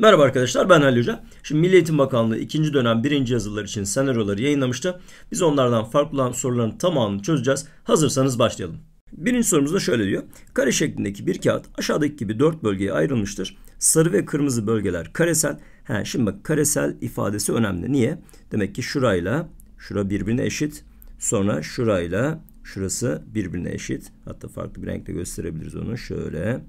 Merhaba arkadaşlar ben Halil Hoca. Şimdi Milli Eğitim Bakanlığı 2. dönem 1. yazılar için senaryoları yayınlamıştı. Biz onlardan farklı olan soruların tamamını çözeceğiz. Hazırsanız başlayalım. Birinci sorumuzda şöyle diyor. Kare şeklindeki bir kağıt aşağıdaki gibi 4 bölgeye ayrılmıştır. Sarı ve kırmızı bölgeler karesel. He, şimdi bak karesel ifadesi önemli. Niye? Demek ki şurayla şura birbirine eşit. Sonra şurayla şurası birbirine eşit. Hatta farklı bir renkte gösterebiliriz onu. Şöyle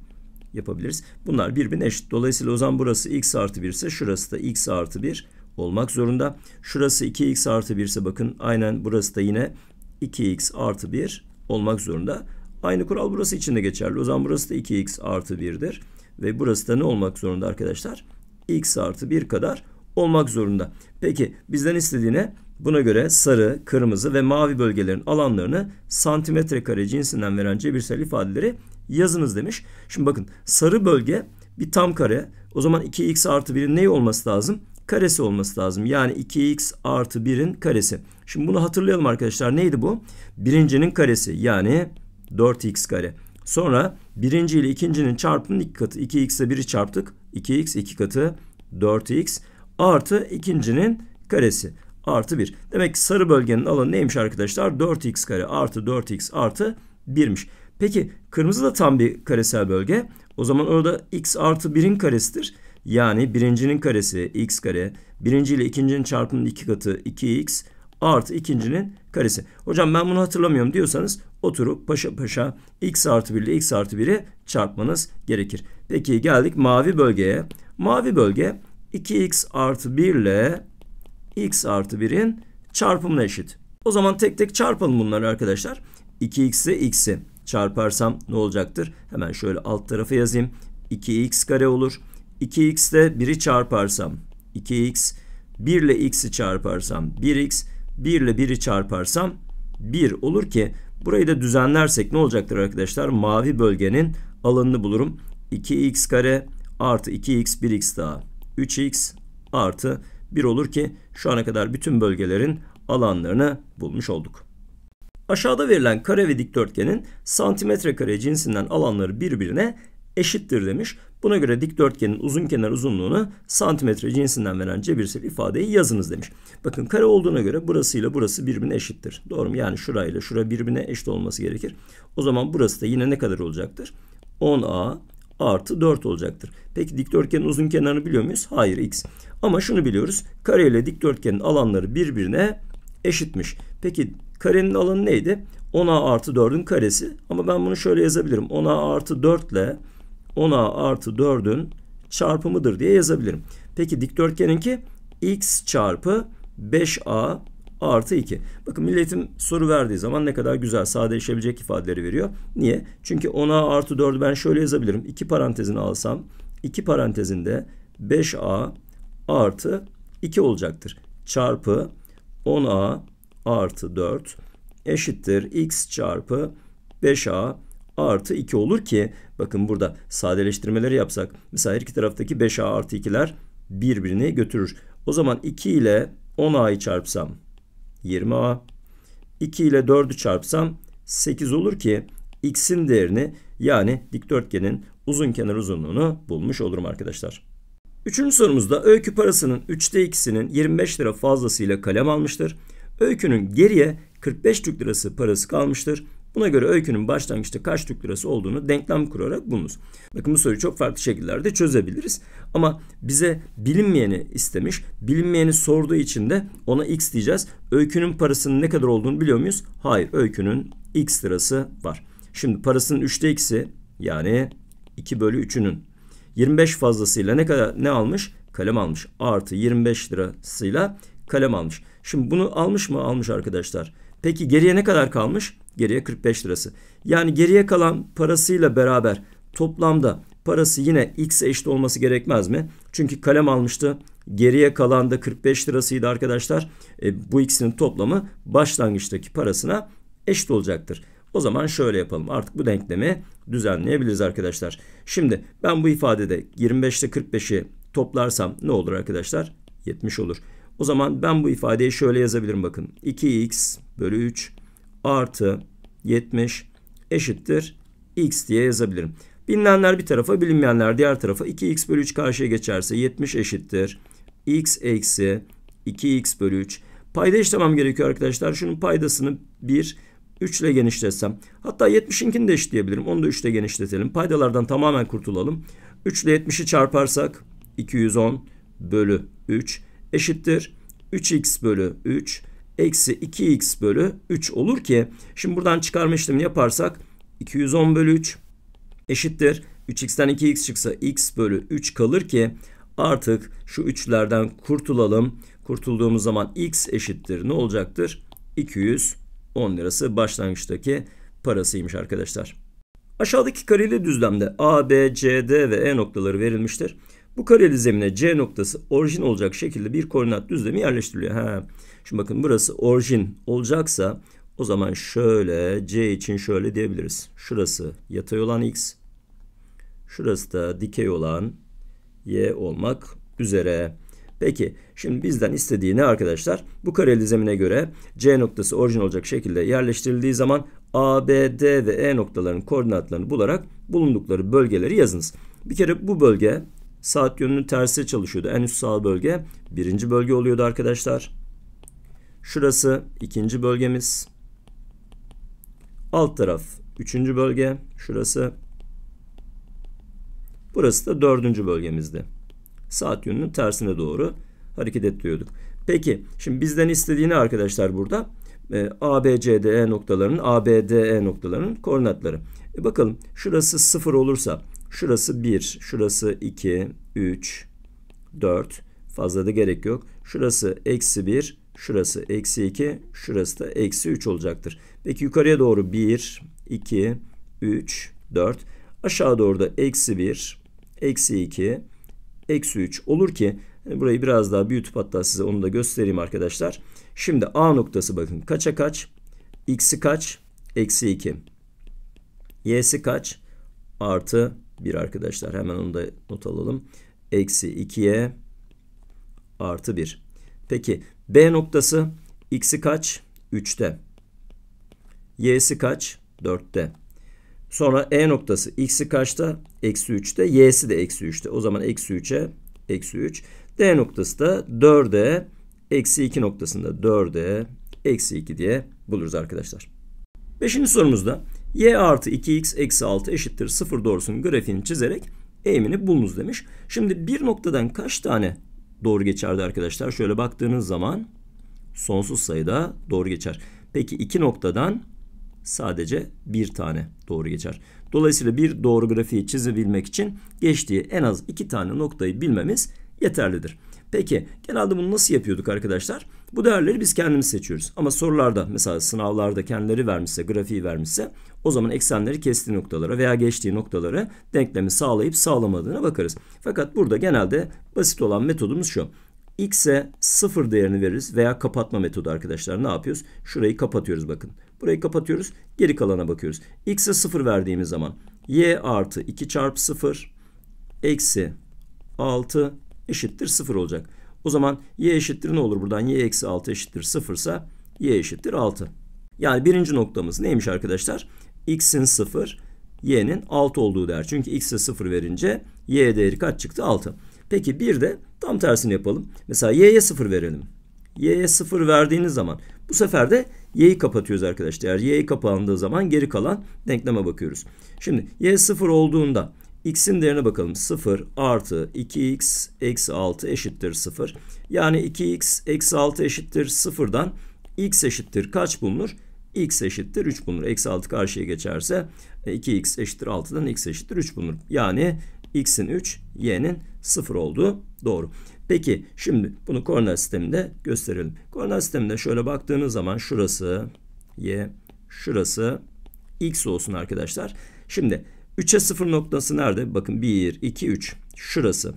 yapabiliriz. Bunlar birbirine eşit. Dolayısıyla o zaman burası x artı 1 ise şurası da x artı 1 olmak zorunda. Şurası 2x artı 1 ise bakın aynen burası da yine 2x artı 1 olmak zorunda. Aynı kural burası için de geçerli. O zaman burası da 2x artı 1'dir. Ve burası da ne olmak zorunda arkadaşlar? x artı 1 kadar olmak zorunda. Peki bizden istediğine buna göre sarı, kırmızı ve mavi bölgelerin alanlarını santimetre kare cinsinden veren cebirsel ifadeleri yazınız demiş. Şimdi bakın sarı bölge bir tam kare. O zaman 2x artı 1'in neyi olması lazım? Karesi olması lazım. Yani 2x artı 1'in karesi. Şimdi bunu hatırlayalım arkadaşlar. Neydi bu? Birincinin karesi yani 4x kare. Sonra birinci ile ikincinin çarpımının iki katı. 2x ile 1'i çarptık. 2x iki katı 4x artı ikincinin karesi artı 1. Demek ki sarı bölgenin alanı neymiş arkadaşlar? 4x kare artı 4x artı 1'miş. Peki kırmızı da tam bir karesel bölge. O zaman orada x artı 1'in karesidir. Yani birincinin karesi x kare. Birinci ile ikincinin çarpımının iki katı 2x artı ikincinin karesi. Hocam ben bunu hatırlamıyorum diyorsanız oturup paşa paşa x artı 1 ile x artı 1'i çarpmanız gerekir. Peki geldik mavi bölgeye. Mavi bölge 2x artı 1 ile x artı 1'in çarpımına eşit. O zaman tek tek çarpalım bunları arkadaşlar. 2x'i x ile xi çarparsam ne olacaktır? Hemen şöyle alt tarafı yazayım. 2x kare olur. 2x de 1'i çarparsam 2x 1 ile x'i çarparsam 1x 1 ile 1'i çarparsam 1 olur ki burayı da düzenlersek ne olacaktır arkadaşlar? Mavi bölgenin alanını bulurum. 2x kare artı 2x 1x daha 3x artı 1 olur ki şu ana kadar bütün bölgelerin alanlarını bulmuş olduk. Aşağıda verilen kare ve dikdörtgenin santimetre kare cinsinden alanları birbirine eşittir demiş. Buna göre dikdörtgenin uzun kenar uzunluğunu santimetre cinsinden veren cebirsel ifadeyi yazınız demiş. Bakın kare olduğuna göre burasıyla burası birbirine eşittir. Doğru mu? Yani şurayla şura birbirine eşit olması gerekir. O zaman burası da yine ne kadar olacaktır? 10a artı 4 olacaktır. Peki dikdörtgenin uzun kenarını biliyor muyuz? Hayır x. Ama şunu biliyoruz. Kare ile dikdörtgenin alanları birbirine eşitmiş. Peki Karenin alanı neydi? 10a artı 4'ün karesi. Ama ben bunu şöyle yazabilirim. 10a artı 4 ile 10a artı 4'ün çarpımıdır diye yazabilirim. Peki dikdörtgeninki x çarpı 5a artı 2. Bakın milletim soru verdiği zaman ne kadar güzel sadeleşebilecek ifadeleri veriyor. Niye? Çünkü 10a artı 4'ü ben şöyle yazabilirim. 2 parantezini alsam 2 parantezinde 5a artı 2 olacaktır. Çarpı 10a artı 4 eşittir x çarpı 5a artı 2 olur ki bakın burada sadeleştirmeleri yapsak mesela her iki taraftaki 5a artı 2'ler birbirini götürür. O zaman 2 ile 10a'yı çarpsam 20a 2 ile 4'ü çarpsam 8 olur ki x'in değerini yani dikdörtgenin uzun kenar uzunluğunu bulmuş olurum arkadaşlar. Üçüncü sorumuzda öykü parasının 3'te 2'sinin 25 lira fazlasıyla kalem almıştır. Öykünün geriye 45 Türk lirası parası kalmıştır. Buna göre öykünün başlangıçta kaç Türk lirası olduğunu denklem kurarak bulunuz. Bakın bu soruyu çok farklı şekillerde çözebiliriz. Ama bize bilinmeyeni istemiş. Bilinmeyeni sorduğu için de ona x diyeceğiz. Öykünün parasının ne kadar olduğunu biliyor muyuz? Hayır. Öykünün x lirası var. Şimdi parasının 3'te x'i yani 2 bölü 3'ünün 25 fazlasıyla ne kadar ne almış? Kalem almış. Artı 25 lirasıyla kalem almış. Şimdi bunu almış mı? Almış arkadaşlar. Peki geriye ne kadar kalmış? Geriye 45 lirası. Yani geriye kalan parasıyla beraber toplamda parası yine x'e eşit olması gerekmez mi? Çünkü kalem almıştı. Geriye kalan da 45 lirasıydı arkadaşlar. E, bu ikisinin toplamı başlangıçtaki parasına eşit olacaktır. O zaman şöyle yapalım. Artık bu denklemi düzenleyebiliriz arkadaşlar. Şimdi ben bu ifadede 25 ile 45'i toplarsam ne olur arkadaşlar? 70 olur. O zaman ben bu ifadeyi şöyle yazabilirim bakın. 2x bölü 3 artı 70 eşittir x diye yazabilirim. Bilinenler bir tarafa bilinmeyenler diğer tarafa 2x bölü 3 karşıya geçerse 70 eşittir. x eksi 2x bölü 3. Payda işlemem gerekiyor arkadaşlar. Şunun paydasını 1 3 ile genişletsem. Hatta 70'inkini de eşitleyebilirim. Onu da 3 ile genişletelim. Paydalardan tamamen kurtulalım. 3 ile 70'i çarparsak 210 bölü 3 eşittir 3x bölü 3 eksi 2x bölü 3 olur ki şimdi buradan çıkarma işlemini yaparsak 210 bölü 3 eşittir 3x'ten 2x çıksa x bölü 3 kalır ki artık şu üçlerden kurtulalım. Kurtulduğumuz zaman x eşittir ne olacaktır? 210 lirası başlangıçtaki parasıymış arkadaşlar. Aşağıdaki kareli düzlemde A, B, C, D ve E noktaları verilmiştir. Bu kareli zemine C noktası orijin olacak şekilde bir koordinat düzlemi yerleştiriliyor. Ha. Şimdi bakın burası orijin olacaksa o zaman şöyle C için şöyle diyebiliriz. Şurası yatay olan X. Şurası da dikey olan Y olmak üzere. Peki şimdi bizden istediği ne arkadaşlar? Bu kareli zemine göre C noktası orijin olacak şekilde yerleştirildiği zaman A, B, D ve E noktaların koordinatlarını bularak bulundukları bölgeleri yazınız. Bir kere bu bölge saat yönünün tersi çalışıyordu. En üst sağ bölge birinci bölge oluyordu arkadaşlar. Şurası ikinci bölgemiz. Alt taraf üçüncü bölge. Şurası. Burası da dördüncü bölgemizdi. Saat yönünün tersine doğru hareket ediyorduk. Peki şimdi bizden istediğini arkadaşlar burada ee, e, A, ABCDE noktalarının E noktalarının koordinatları. E bakalım şurası sıfır olursa Şurası 1, şurası 2, 3, 4. Fazla da gerek yok. Şurası eksi 1, şurası eksi 2, şurası da eksi 3 olacaktır. Peki yukarıya doğru 1, 2, 3, 4. Aşağı doğru da eksi 1, eksi 2, eksi 3 olur ki e, burayı biraz daha büyütüp hatta size onu da göstereyim arkadaşlar. Şimdi A noktası bakın kaça kaç? X'i kaç? Eksi 2. Y'si kaç? Artı bir arkadaşlar. Hemen onu da not alalım. Eksi 2'ye artı 1. Peki B noktası x'i kaç? 3'te. Y'si kaç? 4'te. Sonra E noktası x'i kaçta? Eksi 3'te. Y'si de eksi 3'te. O zaman eksi 3'e eksi 3. D noktası da 4'e eksi 2 noktasında 4'e eksi 2 diye buluruz arkadaşlar. Beşinci sorumuzda y artı 2x eksi 6 eşittir 0 doğrusunun grafiğini çizerek eğimini bulunuz demiş. Şimdi bir noktadan kaç tane doğru geçerdi arkadaşlar? Şöyle baktığınız zaman sonsuz sayıda doğru geçer. Peki iki noktadan sadece bir tane doğru geçer. Dolayısıyla bir doğru grafiği çizebilmek için geçtiği en az iki tane noktayı bilmemiz yeterlidir. Peki genelde bunu nasıl yapıyorduk arkadaşlar? Bu değerleri biz kendimiz seçiyoruz. Ama sorularda mesela sınavlarda kendileri vermişse, grafiği vermişse o zaman eksenleri kestiği noktalara veya geçtiği noktalara denklemi sağlayıp sağlamadığına bakarız. Fakat burada genelde basit olan metodumuz şu. X'e sıfır değerini veririz veya kapatma metodu arkadaşlar ne yapıyoruz? Şurayı kapatıyoruz bakın. Burayı kapatıyoruz. Geri kalana bakıyoruz. X'e sıfır verdiğimiz zaman y artı 2 çarpı 0 eksi 6 eşittir 0 olacak. O zaman y eşittir ne olur buradan? y eksi 6 eşittir 0 ise y eşittir 6. Yani birinci noktamız neymiş arkadaşlar? x'in 0, y'nin 6 olduğu değer. Çünkü x'e 0 verince y değeri kaç çıktı? 6. Peki bir de tam tersini yapalım. Mesela y'ye 0 verelim. y'ye 0 verdiğiniz zaman bu sefer de y'yi kapatıyoruz arkadaşlar. y'yi kapandığı zaman geri kalan denkleme bakıyoruz. Şimdi y 0 olduğunda x'in değerine bakalım. 0 artı 2x eksi 6 eşittir 0. Yani 2x eksi 6 eşittir 0'dan x eşittir kaç bulunur? x eşittir 3 bulunur. Eksi 6 karşıya geçerse 2x e, eşittir 6'dan x eşittir 3 bulunur. Yani x'in 3, y'nin 0 olduğu doğru. Peki şimdi bunu koordinat sisteminde gösterelim. Koordinat sisteminde şöyle baktığınız zaman şurası y, şurası x olsun arkadaşlar. Şimdi 3'e 0 noktası nerede? Bakın 1, 2, 3. Şurası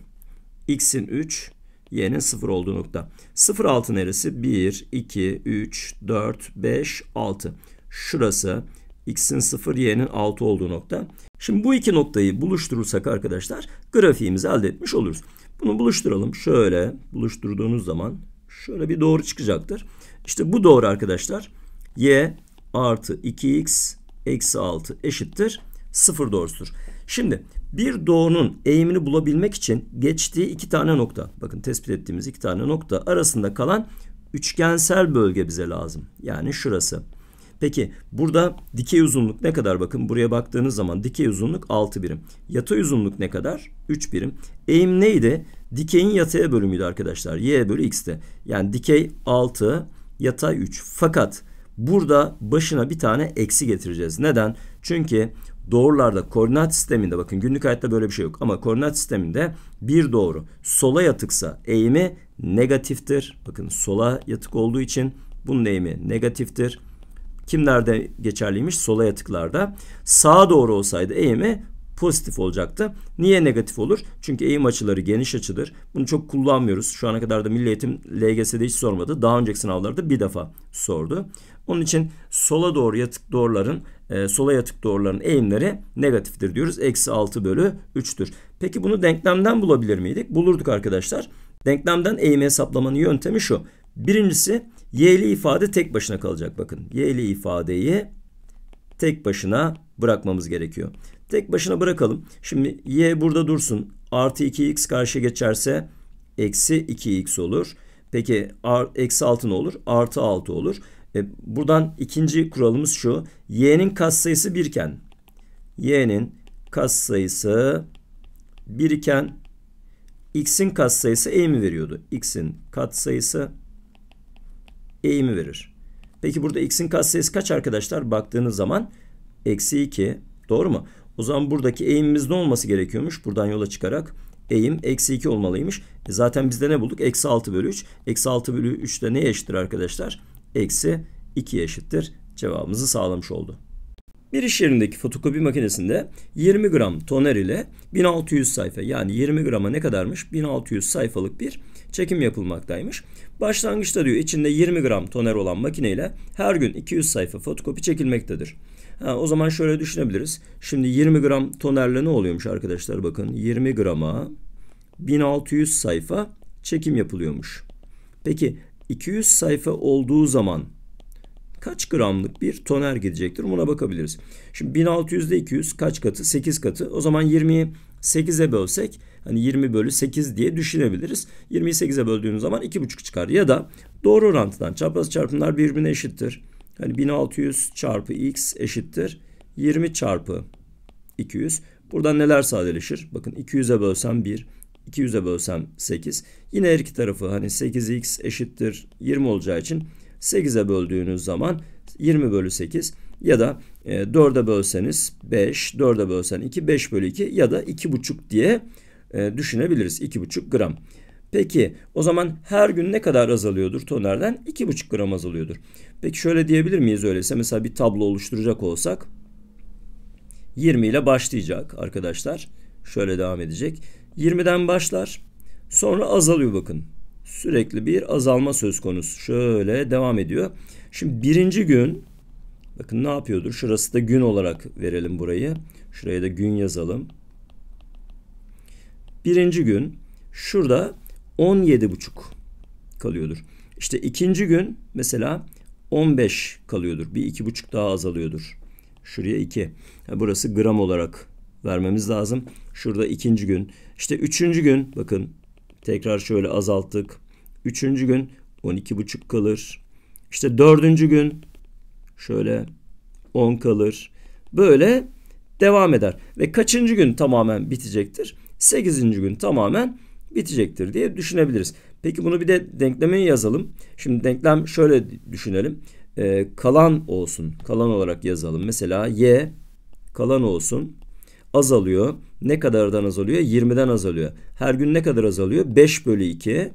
x'in 3, y'nin 0 olduğu nokta. 0 altı neresi? 1, 2, 3, 4, 5, 6. Şurası x'in 0, y'nin 6 olduğu nokta. Şimdi bu iki noktayı buluşturursak arkadaşlar grafiğimizi elde etmiş oluruz. Bunu buluşturalım. Şöyle buluşturduğunuz zaman şöyle bir doğru çıkacaktır. İşte bu doğru arkadaşlar. y artı 2x eksi 6 eşittir 0 doğrusudur. Şimdi bir doğunun eğimini bulabilmek için geçtiği iki tane nokta, bakın tespit ettiğimiz iki tane nokta arasında kalan üçgensel bölge bize lazım. Yani şurası. Peki burada dikey uzunluk ne kadar? Bakın buraya baktığınız zaman dikey uzunluk 6 birim. Yatay uzunluk ne kadar? 3 birim. Eğim neydi? Dikeyin yataya bölümüydü arkadaşlar. Y bölü x'te. Yani dikey 6, yatay 3. Fakat burada başına bir tane eksi getireceğiz. Neden? Çünkü doğrularda koordinat sisteminde bakın günlük hayatta böyle bir şey yok ama koordinat sisteminde bir doğru sola yatıksa eğimi negatiftir. Bakın sola yatık olduğu için bunun eğimi negatiftir. Kimlerde geçerliymiş? Sola yatıklarda. Sağa doğru olsaydı eğimi pozitif olacaktı. Niye negatif olur? Çünkü eğim açıları geniş açıdır. Bunu çok kullanmıyoruz. Şu ana kadar da Milli Eğitim LGS'de hiç sormadı. Daha önceki sınavlarda bir defa sordu. Onun için sola doğru yatık doğruların e, sola yatık doğruların eğimleri negatiftir diyoruz. Eksi 6 bölü 3'tür. Peki bunu denklemden bulabilir miydik? Bulurduk arkadaşlar. Denklemden eğimi hesaplamanın yöntemi şu. Birincisi y'li ifade tek başına kalacak. Bakın y'li ifadeyi tek başına bırakmamız gerekiyor. Tek başına bırakalım. Şimdi y burada dursun. Artı 2x karşıya geçerse eksi 2x olur. Peki eksi 6 ne olur? Artı 6 olur. E, buradan ikinci kuralımız şu. Y'nin katsayısı 1 iken Y'nin katsayısı 1 iken X'in katsayısı eğimi veriyordu. X'in katsayısı eğimi verir. Peki burada X'in katsayısı kaç arkadaşlar? Baktığınız zaman eksi 2. Doğru mu? O zaman buradaki eğimimiz ne olması gerekiyormuş? Buradan yola çıkarak eğim eksi 2 olmalıymış. E zaten bizde ne bulduk? Eksi 6 bölü 3. Eksi 6 bölü 3 de neye eşittir arkadaşlar? eksi 2'ye eşittir. Cevabımızı sağlamış oldu. Bir iş yerindeki fotokopi makinesinde 20 gram toner ile 1600 sayfa yani 20 grama ne kadarmış? 1600 sayfalık bir çekim yapılmaktaymış. Başlangıçta diyor içinde 20 gram toner olan makine ile her gün 200 sayfa fotokopi çekilmektedir. Ha, o zaman şöyle düşünebiliriz. Şimdi 20 gram tonerle ne oluyormuş arkadaşlar bakın 20 grama 1600 sayfa çekim yapılıyormuş. Peki 200 sayfa olduğu zaman kaç gramlık bir toner gidecektir? Buna bakabiliriz. Şimdi 1600'de 200 kaç katı? 8 katı. O zaman 20'yi 8'e bölsek hani 20 bölü 8 diye düşünebiliriz. 20'yi 8'e böldüğümüz zaman 2,5 çıkar. Ya da doğru orantıdan çapraz çarpımlar birbirine eşittir. Hani 1600 çarpı x eşittir. 20 çarpı 200. Buradan neler sadeleşir? Bakın 200'e bölsem 1, 200'e bölsem 8. Yine her iki tarafı hani 8x eşittir 20 olacağı için 8'e böldüğünüz zaman 20 bölü 8 ya da 4'e bölseniz 5, 4'e bölsen 2, 5 bölü 2 ya da 2,5 diye e, düşünebiliriz. 2,5 gram. Peki o zaman her gün ne kadar azalıyordur tonerden? 2,5 gram azalıyordur. Peki şöyle diyebilir miyiz öyleyse? Mesela bir tablo oluşturacak olsak 20 ile başlayacak arkadaşlar. Şöyle devam edecek. 20'den başlar. Sonra azalıyor bakın. Sürekli bir azalma söz konusu. Şöyle devam ediyor. Şimdi birinci gün bakın ne yapıyordur? Şurası da gün olarak verelim burayı. Şuraya da gün yazalım. Birinci gün şurada 17,5 kalıyordur. İşte ikinci gün mesela 15 kalıyordur. Bir iki buçuk daha azalıyordur. Şuraya 2. Burası gram olarak vermemiz lazım. Şurada ikinci gün. İşte üçüncü gün bakın tekrar şöyle azalttık. Üçüncü gün 12,5 kalır. İşte dördüncü gün şöyle 10 kalır. Böyle devam eder. Ve kaçıncı gün tamamen bitecektir? Sekizinci gün tamamen bitecektir diye düşünebiliriz. Peki bunu bir de denklemeye yazalım. Şimdi denklem şöyle düşünelim. Ee, kalan olsun. Kalan olarak yazalım. Mesela y kalan olsun azalıyor. Ne kadardan azalıyor? 20'den azalıyor. Her gün ne kadar azalıyor? 5 bölü 2.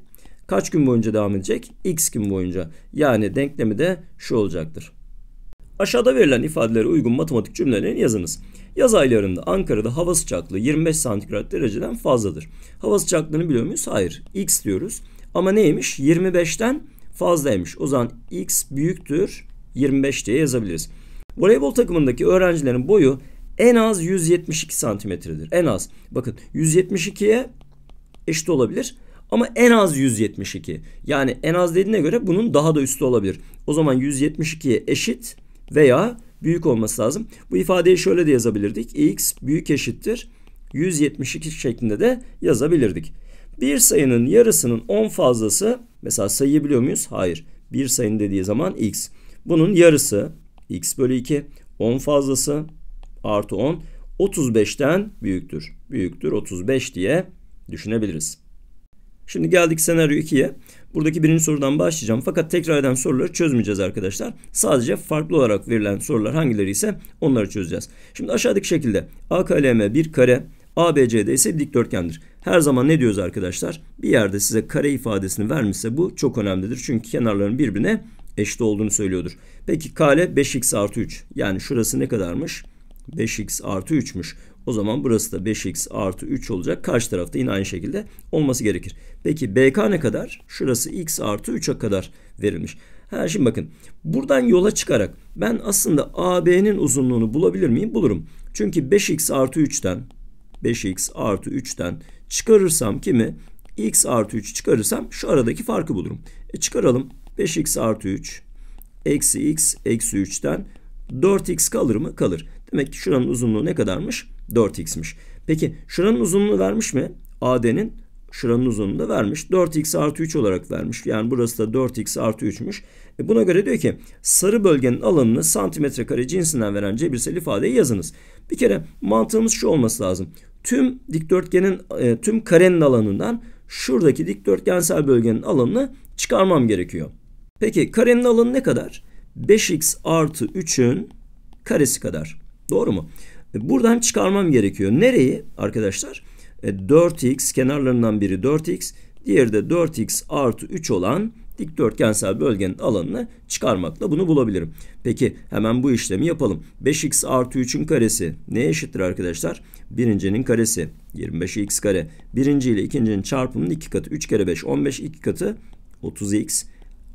Kaç gün boyunca devam edecek? X gün boyunca. Yani denklemi de şu olacaktır. Aşağıda verilen ifadelere uygun matematik cümlelerini yazınız. Yaz aylarında Ankara'da hava sıcaklığı 25 santigrat dereceden fazladır. Hava sıcaklığını biliyor muyuz? Hayır. X diyoruz. Ama neymiş? 25'ten fazlaymış. O zaman X büyüktür 25 diye yazabiliriz. Voleybol takımındaki öğrencilerin boyu en az 172 santimetredir. En az. Bakın 172'ye eşit olabilir. Ama en az 172. Yani en az dediğine göre bunun daha da üstü olabilir. O zaman 172'ye eşit veya büyük olması lazım. Bu ifadeyi şöyle de yazabilirdik. x büyük eşittir 172 şeklinde de yazabilirdik. Bir sayının yarısının 10 fazlası mesela sayıyı biliyor muyuz? Hayır. Bir sayın dediği zaman x. Bunun yarısı x bölü 2 10 fazlası artı 10 35'ten büyüktür. Büyüktür 35 diye düşünebiliriz. Şimdi geldik senaryo 2'ye. Buradaki birinci sorudan başlayacağım. Fakat tekrar eden soruları çözmeyeceğiz arkadaşlar. Sadece farklı olarak verilen sorular hangileri ise onları çözeceğiz. Şimdi aşağıdaki şekilde AKLM bir kare, ABCD ise dikdörtgendir. Her zaman ne diyoruz arkadaşlar? Bir yerde size kare ifadesini vermişse bu çok önemlidir. Çünkü kenarların birbirine eşit olduğunu söylüyordur. Peki kale 5x artı 3. Yani şurası ne kadarmış? 5x artı 3'müş. O zaman burası da 5x artı 3 olacak. Karşı tarafta yine aynı şekilde olması gerekir. Peki bk ne kadar? Şurası x artı 3'e kadar verilmiş. Ha şimdi bakın. Buradan yola çıkarak ben aslında ab'nin uzunluğunu bulabilir miyim? Bulurum. Çünkü 5x artı 3'ten 5x artı 3'ten çıkarırsam kimi? x artı 3 çıkarırsam şu aradaki farkı bulurum. E çıkaralım. 5x artı 3 eksi x eksi 3'ten 4x kalır mı? Kalır. Demek ki şuranın uzunluğu ne kadarmış? 4x'miş. Peki şuranın uzunluğu vermiş mi? AD'nin şuranın uzunluğunu da vermiş. 4x artı 3 olarak vermiş. Yani burası da 4x artı 3'müş. E buna göre diyor ki sarı bölgenin alanını santimetre kare cinsinden veren cebirsel ifadeyi yazınız. Bir kere mantığımız şu olması lazım. Tüm dikdörtgenin e, tüm karenin alanından şuradaki dikdörtgensel bölgenin alanını çıkarmam gerekiyor. Peki karenin alanı ne kadar? 5x artı 3'ün karesi kadar. Doğru mu? E, buradan çıkarmam gerekiyor. Nereyi arkadaşlar? 4x e, kenarlarından biri 4x diğeri de 4x artı 3 olan dikdörtgensel bölgenin alanını çıkarmakla bunu bulabilirim. Peki hemen bu işlemi yapalım. 5x artı 3'ün karesi neye eşittir arkadaşlar? Birincinin karesi 25x kare. Birinci ile ikincinin çarpımının 2 katı. 3 kere 5 15 2 katı 30x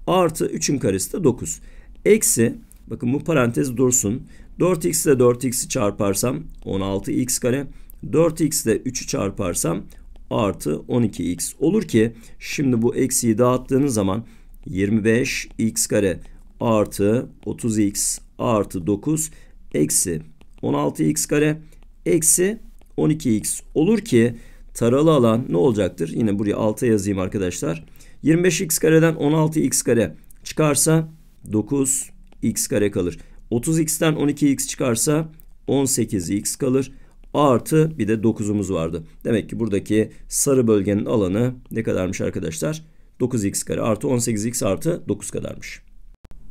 artı 3'ün karesi de 9. Eksi Bakın bu parantez dursun. 4x ile 4x'i çarparsam 16x kare. 4x ile 3'ü çarparsam artı 12x olur ki şimdi bu eksiyi dağıttığınız zaman 25x kare artı 30x artı 9 eksi 16x kare eksi 12x olur ki taralı alan ne olacaktır? Yine buraya 6 yazayım arkadaşlar. 25x kareden 16x kare çıkarsa 9 x kare kalır. 30x'ten 12x çıkarsa 18x kalır. Artı bir de 9'umuz vardı. Demek ki buradaki sarı bölgenin alanı ne kadarmış arkadaşlar? 9x kare artı 18x artı 9 kadarmış.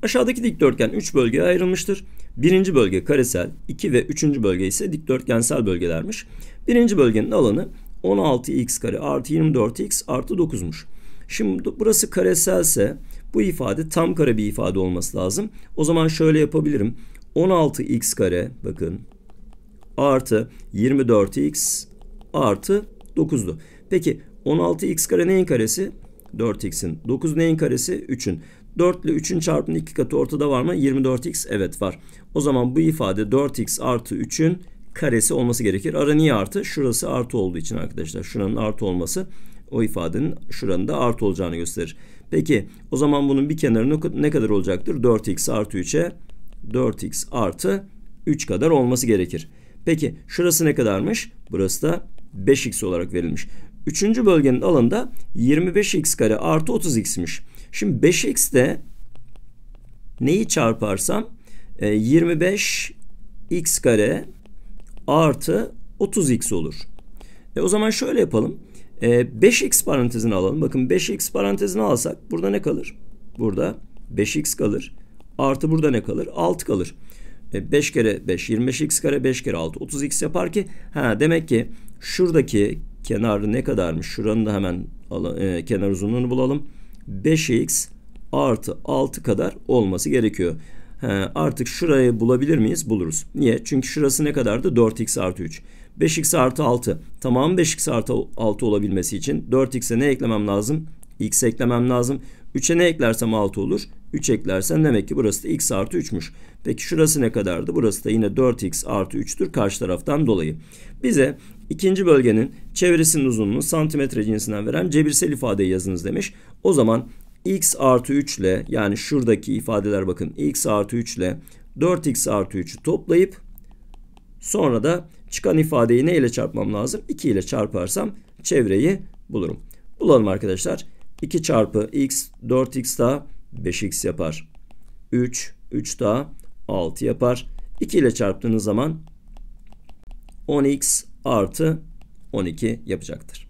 Aşağıdaki dikdörtgen 3 bölgeye ayrılmıştır. Birinci bölge karesel, 2 ve 3. bölge ise dikdörtgensel bölgelermiş. Birinci bölgenin alanı 16x kare artı 24x artı 9'muş. Şimdi burası kareselse bu ifade tam kare bir ifade olması lazım. O zaman şöyle yapabilirim. 16x kare bakın artı 24x artı 9'du. Peki 16x kare neyin karesi? 4x'in. 9 neyin karesi? 3'ün. 4 ile 3'ün çarpımının 2 katı ortada var mı? 24x evet var. O zaman bu ifade 4x artı 3'ün karesi olması gerekir. Ara niye artı? Şurası artı olduğu için arkadaşlar. Şuranın artı olması o ifadenin şuranın da artı olacağını gösterir. Peki o zaman bunun bir kenarı ne kadar olacaktır? 4x artı 3'e 4x artı 3 kadar olması gerekir. Peki şurası ne kadarmış? Burası da 5x olarak verilmiş. Üçüncü bölgenin alanında 25x kare artı 30x'miş. Şimdi 5 x de neyi çarparsam 25 e, x kare artı 30x olur. E o zaman şöyle yapalım. E, ee, 5x parantezini alalım. Bakın 5x parantezini alsak burada ne kalır? Burada 5x kalır. Artı burada ne kalır? 6 kalır. E, ee, 5 kere 5 25x kare 5 kere 6 30x yapar ki ha demek ki şuradaki kenarı ne kadarmış? Şuranın da hemen e, kenar uzunluğunu bulalım. 5x artı 6 kadar olması gerekiyor. He, artık şurayı bulabilir miyiz? Buluruz. Niye? Çünkü şurası ne kadardı? 4x artı 3. 5x artı 6. Tamamı 5x artı 6 olabilmesi için 4x'e ne eklemem lazım? x eklemem lazım. 3'e ne eklersem 6 olur. 3 eklersen demek ki burası da x artı 3'müş. Peki şurası ne kadardı? Burası da yine 4x artı 3'tür karşı taraftan dolayı. Bize ikinci bölgenin çevresinin uzunluğunu santimetre cinsinden veren cebirsel ifadeyi yazınız demiş. O zaman x artı 3 ile yani şuradaki ifadeler bakın x artı 3 ile 4x artı 3'ü toplayıp sonra da Çıkan ifadeyi ne ile çarpmam lazım? 2 ile çarparsam çevreyi bulurum. Bulalım arkadaşlar. 2 çarpı x 4x daha 5x yapar. 3 3 daha 6 yapar. 2 ile çarptığınız zaman 10x artı 12 yapacaktır.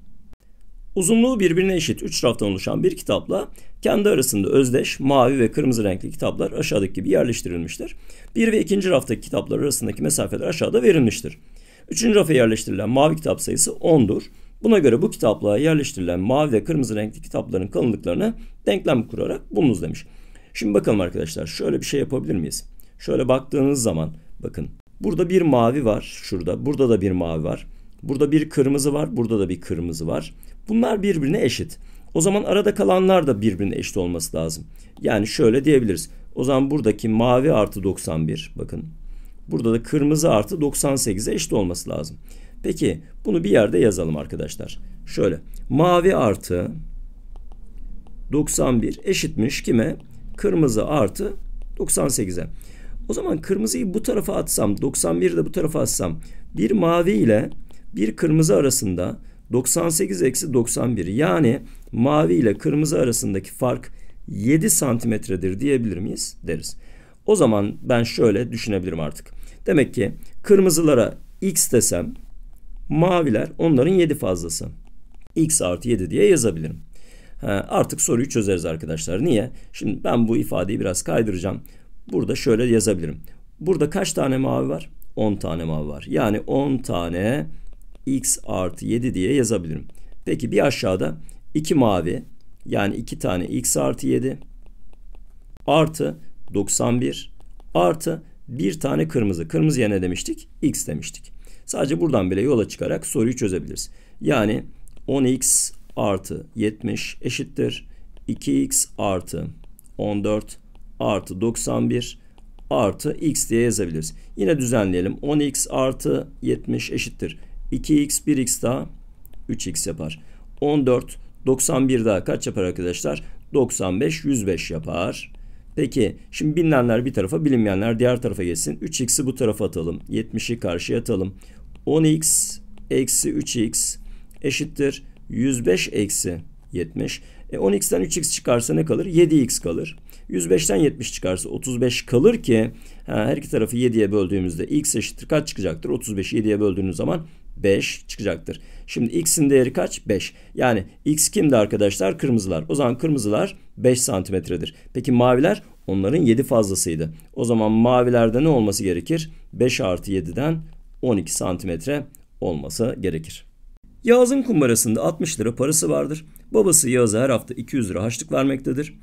Uzunluğu birbirine eşit 3 raftan oluşan bir kitapla kendi arasında özdeş mavi ve kırmızı renkli kitaplar aşağıdaki gibi yerleştirilmiştir. 1 ve 2. raftaki kitaplar arasındaki mesafeler aşağıda verilmiştir. Üçüncü rafa yerleştirilen mavi kitap sayısı 10'dur. Buna göre bu kitaplığa yerleştirilen mavi ve kırmızı renkli kitapların kalınlıklarına denklem kurarak bulunuz demiş. Şimdi bakalım arkadaşlar şöyle bir şey yapabilir miyiz? Şöyle baktığınız zaman bakın burada bir mavi var şurada burada da bir mavi var. Burada bir kırmızı var burada da bir kırmızı var. Bunlar birbirine eşit. O zaman arada kalanlar da birbirine eşit olması lazım. Yani şöyle diyebiliriz. O zaman buradaki mavi artı 91 bakın Burada da kırmızı artı 98'e eşit olması lazım. Peki bunu bir yerde yazalım arkadaşlar. Şöyle mavi artı 91 eşitmiş kime? Kırmızı artı 98'e. O zaman kırmızıyı bu tarafa atsam 91'i de bu tarafa atsam bir mavi ile bir kırmızı arasında 98 eksi 91 yani mavi ile kırmızı arasındaki fark 7 santimetredir diyebilir miyiz deriz. O zaman ben şöyle düşünebilirim artık. Demek ki kırmızılara x desem maviler onların 7 fazlası. x artı 7 diye yazabilirim. Ha, artık soruyu çözeriz arkadaşlar. Niye? Şimdi ben bu ifadeyi biraz kaydıracağım. Burada şöyle yazabilirim. Burada kaç tane mavi var? 10 tane mavi var. Yani 10 tane x artı 7 diye yazabilirim. Peki bir aşağıda 2 mavi yani 2 tane x artı 7 artı 91 artı bir tane kırmızı. Kırmızıya ne demiştik? X demiştik. Sadece buradan bile yola çıkarak soruyu çözebiliriz. Yani 10x artı 70 eşittir 2x artı 14 artı 91 artı x diye yazabiliriz. Yine düzenleyelim. 10x artı 70 eşittir. 2x 1x daha 3x yapar. 14 91 daha kaç yapar arkadaşlar? 95 105 yapar. Peki şimdi bilinenler bir tarafa bilinmeyenler diğer tarafa geçsin. 3x'i bu tarafa atalım. 70'i karşıya atalım. 10x eksi 3x eşittir 105 eksi 70. E 10x'ten 3x çıkarsa ne kalır? 7x kalır. 105'ten 70 çıkarsa 35 kalır ki ha, her iki tarafı 7'ye böldüğümüzde x eşittir kaç çıkacaktır? 35'i 7'ye böldüğünüz zaman 5 çıkacaktır. Şimdi x'in değeri kaç? 5. Yani x kimdi arkadaşlar? Kırmızılar. O zaman kırmızılar 5 santimetredir. Peki maviler? Onların 7 fazlasıydı. O zaman mavilerde ne olması gerekir? 5 artı 7'den 12 santimetre olması gerekir. Yağız'ın kumbarasında 60 lira parası vardır. Babası Yağız'a her hafta 200 lira harçlık vermektedir.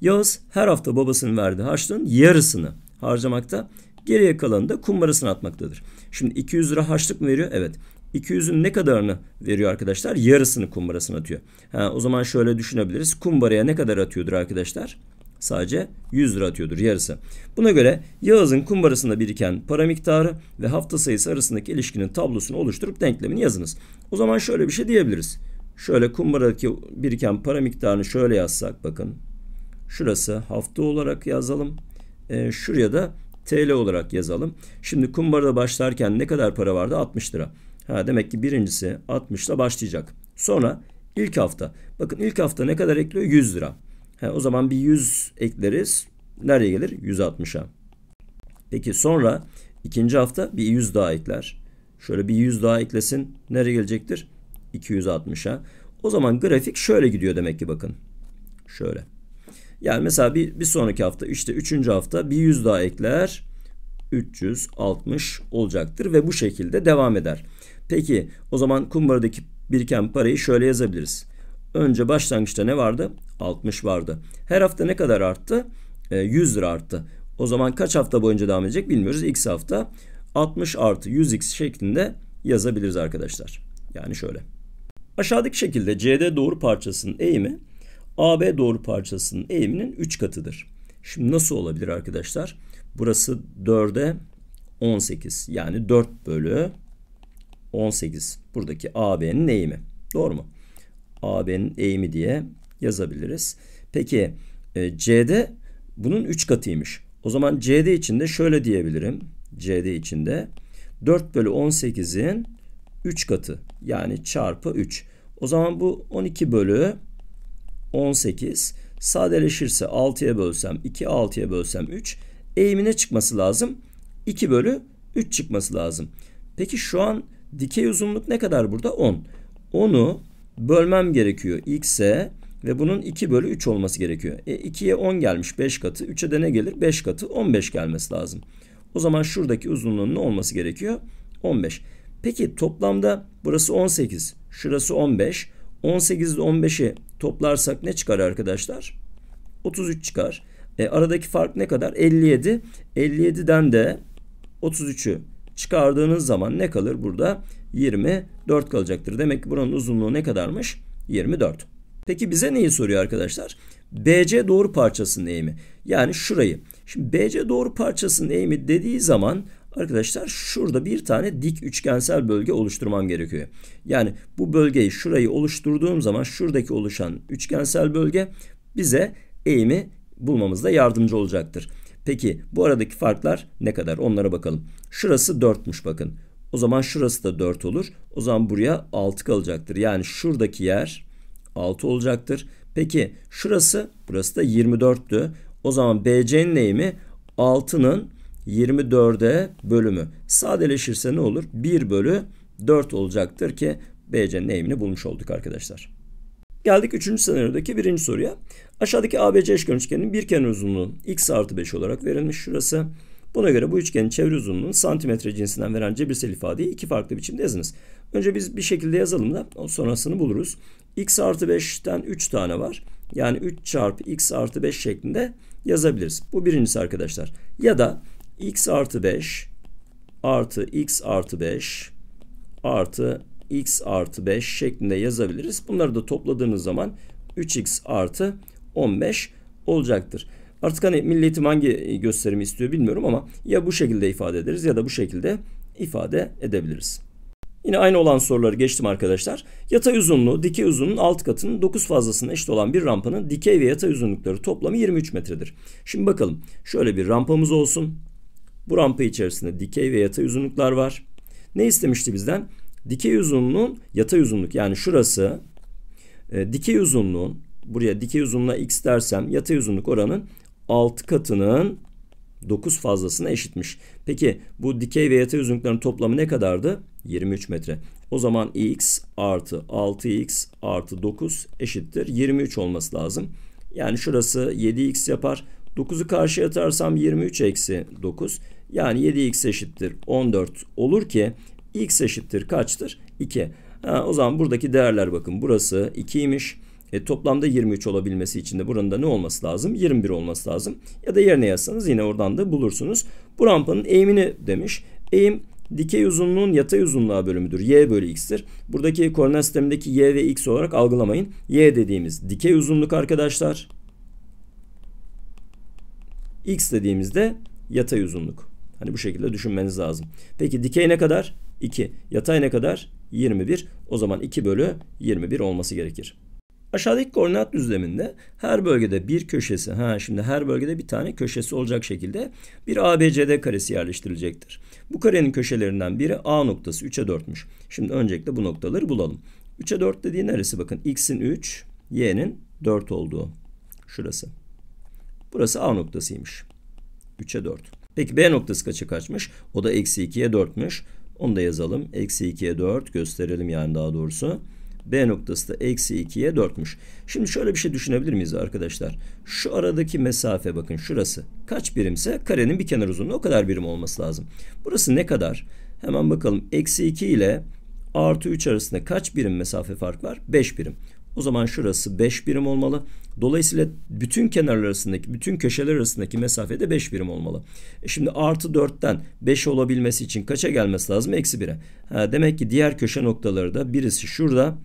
Yağız her hafta babasının verdiği harçlığın yarısını harcamakta. Geriye kalanı da kumbarasına atmaktadır. Şimdi 200 lira harçlık mı veriyor? Evet. 200'ün ne kadarını veriyor arkadaşlar? Yarısını kumbarasına atıyor. Ha, o zaman şöyle düşünebiliriz. Kumbaraya ne kadar atıyordur arkadaşlar? Sadece 100 lira atıyordur yarısı. Buna göre Yağız'ın kumbarasında biriken para miktarı ve hafta sayısı arasındaki ilişkinin tablosunu oluşturup denklemini yazınız. O zaman şöyle bir şey diyebiliriz. Şöyle kumbaradaki biriken para miktarını şöyle yazsak bakın. Şurası hafta olarak yazalım. E, şuraya da TL olarak yazalım. Şimdi kumbarada başlarken ne kadar para vardı? 60 lira. Ha, demek ki birincisi 60 ile başlayacak. Sonra ilk hafta. Bakın ilk hafta ne kadar ekliyor? 100 lira. Ha, o zaman bir 100 ekleriz. Nereye gelir? 160'a. Peki sonra ikinci hafta bir 100 daha ekler. Şöyle bir 100 daha eklesin. Nereye gelecektir? 260'a. O zaman grafik şöyle gidiyor demek ki bakın. Şöyle. Yani mesela bir, bir sonraki hafta işte üçüncü hafta bir 100 daha ekler. 360 olacaktır ve bu şekilde devam eder. Peki o zaman kumbaradaki biriken parayı şöyle yazabiliriz. Önce başlangıçta ne vardı? 60 vardı. Her hafta ne kadar arttı? 100 ee, lira arttı. O zaman kaç hafta boyunca devam edecek bilmiyoruz. X hafta 60 artı 100x şeklinde yazabiliriz arkadaşlar. Yani şöyle. Aşağıdaki şekilde CD doğru parçasının eğimi AB doğru parçasının eğiminin 3 katıdır. Şimdi nasıl olabilir arkadaşlar? Burası 4'e 18 yani 4 bölü 18 buradaki AB'nin eğimi. Doğru mu? AB'nin eğimi diye yazabiliriz. Peki e, CD bunun 3 katıymış. O zaman CD içinde şöyle diyebilirim. CD içinde 4 bölü 18'in 3 katı yani çarpı 3. O zaman bu 12 bölü 18 sadeleşirse 6'ya bölsem 2 6'ya bölsem 3 eğimine çıkması lazım. 2 bölü 3 çıkması lazım. Peki şu an dikey uzunluk ne kadar burada? 10. 10'u bölmem gerekiyor x'e ve bunun 2 bölü 3 olması gerekiyor. E, 2'ye 10 gelmiş 5 katı. 3'e de ne gelir? 5 katı 15 gelmesi lazım. O zaman şuradaki uzunluğun ne olması gerekiyor? 15. Peki toplamda burası 18. Şurası 15. 18 ile 15'i toplarsak ne çıkar arkadaşlar? 33 çıkar. E, aradaki fark ne kadar? 57. 57'den de 33'ü çıkardığınız zaman ne kalır burada? 24 kalacaktır. Demek ki buranın uzunluğu ne kadarmış? 24. Peki bize neyi soruyor arkadaşlar? BC doğru parçasının eğimi. Yani şurayı. Şimdi BC doğru parçasının eğimi dediği zaman arkadaşlar şurada bir tane dik üçgensel bölge oluşturmam gerekiyor. Yani bu bölgeyi şurayı oluşturduğum zaman şuradaki oluşan üçgensel bölge bize eğimi bulmamızda yardımcı olacaktır. Peki bu aradaki farklar ne kadar? Onlara bakalım. Şurası 4'müş bakın. O zaman şurası da 4 olur. O zaman buraya 6 kalacaktır. Yani şuradaki yer 6 olacaktır. Peki şurası burası da 24'tü. O zaman BC'nin eğimi 6'nın 24'e bölümü. Sadeleşirse ne olur? 1 bölü 4 olacaktır ki BC'nin eğimini bulmuş olduk arkadaşlar. Geldik 3. senaryodaki birinci soruya. Aşağıdaki ABC eşkenar üçgenin bir kenar uzunluğu x artı 5 olarak verilmiş şurası. Buna göre bu üçgenin çevre uzunluğunu santimetre cinsinden veren cebirsel ifadeyi iki farklı biçimde yazınız. Önce biz bir şekilde yazalım da sonrasını buluruz. x artı 5'ten 3 tane var. Yani 3 çarpı x artı 5 şeklinde yazabiliriz. Bu birincisi arkadaşlar. Ya da x artı 5 artı x artı 5 artı x artı 5 şeklinde yazabiliriz. Bunları da topladığımız zaman 3x artı 15 olacaktır. Artık hani milletim hangi gösterimi istiyor bilmiyorum ama ya bu şekilde ifade ederiz ya da bu şekilde ifade edebiliriz. Yine aynı olan soruları geçtim arkadaşlar. Yatay uzunluğu dikey uzunluğun alt katının 9 fazlasına eşit olan bir rampanın dikey ve yatay uzunlukları toplamı 23 metredir. Şimdi bakalım şöyle bir rampamız olsun. Bu rampa içerisinde dikey ve yatay uzunluklar var. Ne istemişti bizden? Dikey uzunluğun yatay uzunluk yani şurası e, dikey uzunluğun buraya dikey uzunluğa x dersem yatay uzunluk oranın 6 katının 9 fazlasına eşitmiş. Peki bu dikey ve yatay uzunlukların toplamı ne kadardı? 23 metre. O zaman x artı 6x artı 9 eşittir. 23 olması lazım. Yani şurası 7x yapar. 9'u karşıya atarsam 23 eksi 9. Yani 7x eşittir 14 olur ki x eşittir kaçtır? 2. Ha, o zaman buradaki değerler bakın burası 2'ymiş. E, toplamda 23 olabilmesi için de buranın da ne olması lazım? 21 olması lazım. Ya da yerine yazsanız yine oradan da bulursunuz. Bu rampanın eğimini demiş. Eğim dikey uzunluğun yatay uzunluğa bölümüdür. Y bölü x'tir. Buradaki koordinat sistemindeki y ve x olarak algılamayın. Y dediğimiz dikey uzunluk arkadaşlar. X dediğimizde yatay uzunluk. Hani bu şekilde düşünmeniz lazım. Peki dikey ne kadar? 2. Yatay ne kadar? 21. O zaman 2 bölü 21 olması gerekir. Aşağıdaki koordinat düzleminde her bölgede bir köşesi, ha şimdi her bölgede bir tane köşesi olacak şekilde bir ABCD karesi yerleştirilecektir. Bu karenin köşelerinden biri A noktası 3'e 4'müş. Şimdi öncelikle bu noktaları bulalım. 3'e 4 dediğin neresi bakın? X'in 3, Y'nin 4 olduğu. Şurası. Burası A noktasıymış. 3'e 4. Peki B noktası kaça kaçmış? O da eksi 2'ye 4'müş. Onu da yazalım. Eksi 2'ye 4 gösterelim yani daha doğrusu. B noktası da eksi 2'ye 4'müş. Şimdi şöyle bir şey düşünebilir miyiz arkadaşlar? Şu aradaki mesafe bakın şurası. Kaç birimse karenin bir kenar uzunluğu o kadar birim olması lazım. Burası ne kadar? Hemen bakalım. Eksi 2 ile artı 3 arasında kaç birim mesafe fark var? 5 birim. O zaman şurası 5 birim olmalı. Dolayısıyla bütün kenarlar arasındaki, bütün köşeler arasındaki mesafe de 5 birim olmalı. E şimdi artı 4'ten 5 olabilmesi için kaça gelmesi lazım? Eksi 1'e. Demek ki diğer köşe noktaları da birisi şurada,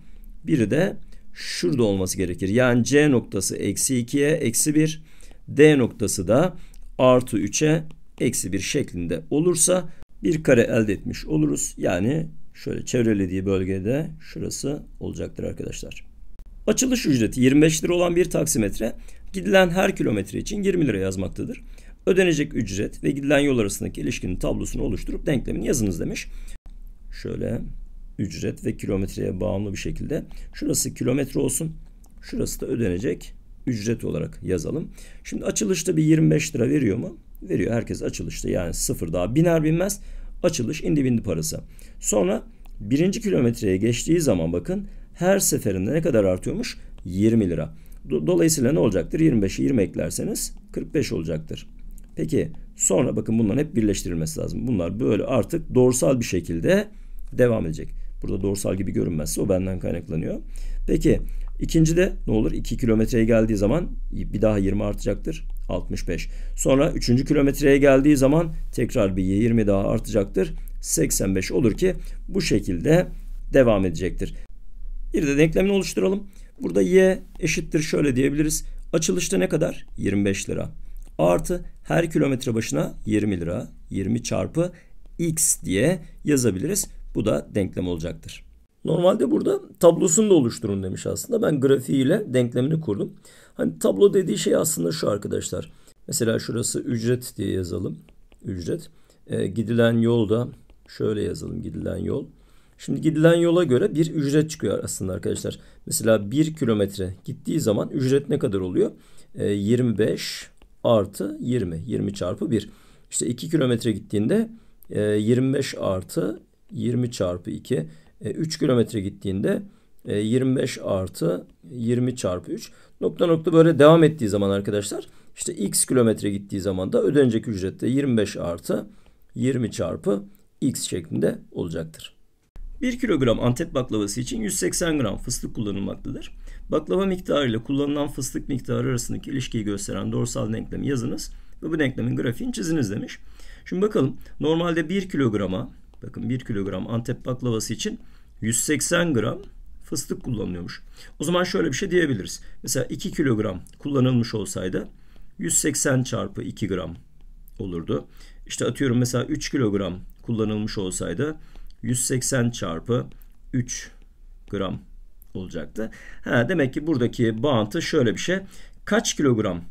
biri de şurada olması gerekir. Yani C noktası eksi 2'ye eksi 1. D noktası da artı 3'e eksi 1 şeklinde olursa bir kare elde etmiş oluruz. Yani şöyle çevrelediği bölgede şurası olacaktır arkadaşlar. Açılış ücreti 25 lira olan bir taksimetre gidilen her kilometre için 20 lira yazmaktadır. Ödenecek ücret ve gidilen yol arasındaki ilişkinin tablosunu oluşturup denklemini yazınız demiş. Şöyle ücret ve kilometreye bağımlı bir şekilde şurası kilometre olsun. Şurası da ödenecek ücret olarak yazalım. Şimdi açılışta bir 25 lira veriyor mu? Veriyor. Herkes açılışta yani sıfır daha biner binmez açılış indi bindi parası. Sonra birinci kilometreye geçtiği zaman bakın her seferinde ne kadar artıyormuş? 20 lira. Dolayısıyla ne olacaktır? 25'e 20 eklerseniz 45 olacaktır. Peki sonra bakın bunların hep birleştirilmesi lazım. Bunlar böyle artık doğrusal bir şekilde devam edecek. Burada dorsal gibi görünmezse o benden kaynaklanıyor. Peki ikinci de ne olur? 2 kilometreye geldiği zaman bir daha 20 artacaktır. 65. Sonra 3. kilometreye geldiği zaman tekrar bir 20 daha artacaktır. 85 olur ki bu şekilde devam edecektir. Bir de denklemini oluşturalım. Burada y eşittir şöyle diyebiliriz. Açılışta ne kadar? 25 lira. Artı her kilometre başına 20 lira. 20 çarpı x diye yazabiliriz. Bu da denklem olacaktır. Normalde burada tablosunu da oluşturun demiş aslında. Ben grafiğiyle denklemini kurdum. Hani tablo dediği şey aslında şu arkadaşlar. Mesela şurası ücret diye yazalım. Ücret. E, gidilen yolda şöyle yazalım gidilen yol. Şimdi gidilen yola göre bir ücret çıkıyor aslında arkadaşlar. Mesela 1 kilometre gittiği zaman ücret ne kadar oluyor? E, 25 artı 20. 20 çarpı 1. İşte 2 kilometre gittiğinde e, 25 artı 20 çarpı 2. 3 e, kilometre gittiğinde 25 e, artı 20 çarpı 3. Nokta nokta böyle devam ettiği zaman arkadaşlar işte x kilometre gittiği zaman da ödenecek de 25 artı 20 çarpı x şeklinde olacaktır. 1 kilogram antep baklavası için 180 gram fıstık kullanılmaktadır. Baklava miktarı ile kullanılan fıstık miktarı arasındaki ilişkiyi gösteren doğrusal denklemi yazınız ve bu denklemin grafiğini çiziniz demiş. Şimdi bakalım normalde 1 kilograma Bakın 1 kilogram Antep baklavası için 180 gram fıstık kullanıyormuş. O zaman şöyle bir şey diyebiliriz. Mesela 2 kilogram kullanılmış olsaydı 180 çarpı 2 gram olurdu. İşte atıyorum mesela 3 kilogram kullanılmış olsaydı 180 çarpı 3 gram olacaktı. Ha, demek ki buradaki bağıntı şöyle bir şey. Kaç kilogram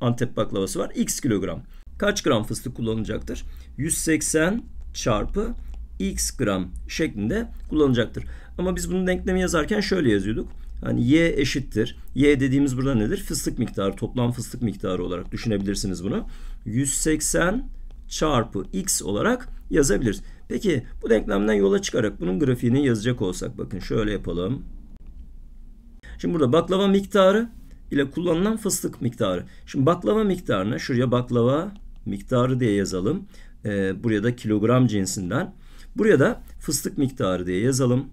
Antep baklavası var? X kilogram. Kaç gram fıstık kullanılacaktır? 180 çarpı x gram şeklinde kullanacaktır. Ama biz bunu denklemi yazarken şöyle yazıyorduk. Hani y eşittir. Y dediğimiz burada nedir? Fıstık miktarı, toplam fıstık miktarı olarak düşünebilirsiniz bunu. 180 çarpı x olarak yazabiliriz. Peki bu denklemden yola çıkarak bunun grafiğini yazacak olsak bakın şöyle yapalım. Şimdi burada baklava miktarı ile kullanılan fıstık miktarı. Şimdi baklava miktarını şuraya baklava miktarı diye yazalım. E, buraya da kilogram cinsinden. Buraya da fıstık miktarı diye yazalım.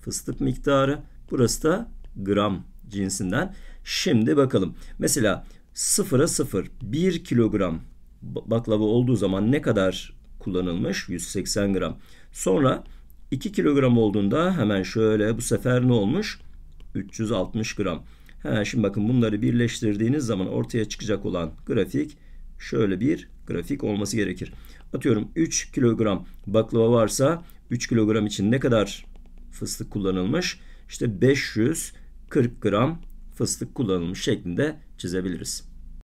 Fıstık miktarı. Burası da gram cinsinden. Şimdi bakalım. Mesela 0'a 0 1 kilogram baklava olduğu zaman ne kadar kullanılmış? 180 gram. Sonra 2 kilogram olduğunda hemen şöyle bu sefer ne olmuş? 360 gram. He, şimdi bakın bunları birleştirdiğiniz zaman ortaya çıkacak olan grafik şöyle bir grafik olması gerekir atıyorum 3 kilogram baklava varsa 3 kilogram için ne kadar fıstık kullanılmış? İşte 540 gram fıstık kullanılmış şeklinde çizebiliriz.